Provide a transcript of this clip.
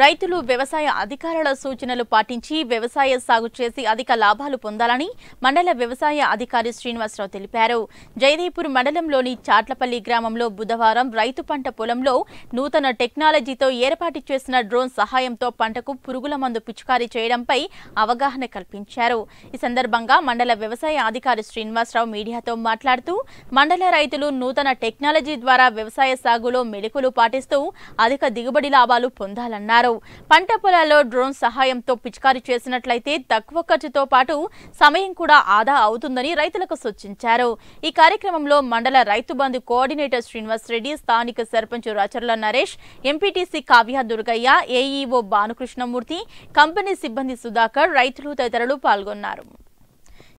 రైతులు వ్యవసాయ అధికారుల సూచనలు పాటించి వ్యవసాయ సాగు చేసి అధిక లాభాలు పొందాలని మండల వ్యవసాయ అధికారి శ్రీనివాసరావు తెలిపారు జయదేపూర్ మండలంలోని చాట్లపల్లి గ్రామంలో బుధవారం రైతు పంట పొలంలో నూతన టెక్నాలజీతో ఏర్పాటు చేసిన డ్రోన్ సహాయంతో పంటకు పురుగుల మందు పిచికారీ చేయడంపై అవగాహన కల్పించారు ఈ సందర్భంగా మండల వ్యవసాయ అధికారి శ్రీనివాసరావు మీడియాతో మాట్లాడుతూ మండల రైతులు నూతన టెక్నాలజీ ద్వారా వ్యవసాయ సాగులో మెలకులు పాటిస్తూ అధిక దిగుబడి లాభాలు పొందాలన్నారు పేర్కొన్నారు పంట పొలాల్లో డ్రోన్ సహాయంతో పిచికారీ చేసినట్లయితే తక్కువ ఖర్చుతో పాటు సమయం కూడా ఆదా అవుతుందని రైతులకు సూచించారు ఈ కార్యక్రమంలో మండల రైతు బంధు కోఆర్డినేటర్ శ్రీనివాస్ రెడ్డి స్థానిక sarpanch Racharla Naresh MPTC Kavya Durgaiah AEO Bhanukrishnamurthy company సిబ్బంది సుధాకర్ రైతులు తదితరులు పాల్గొన్నారు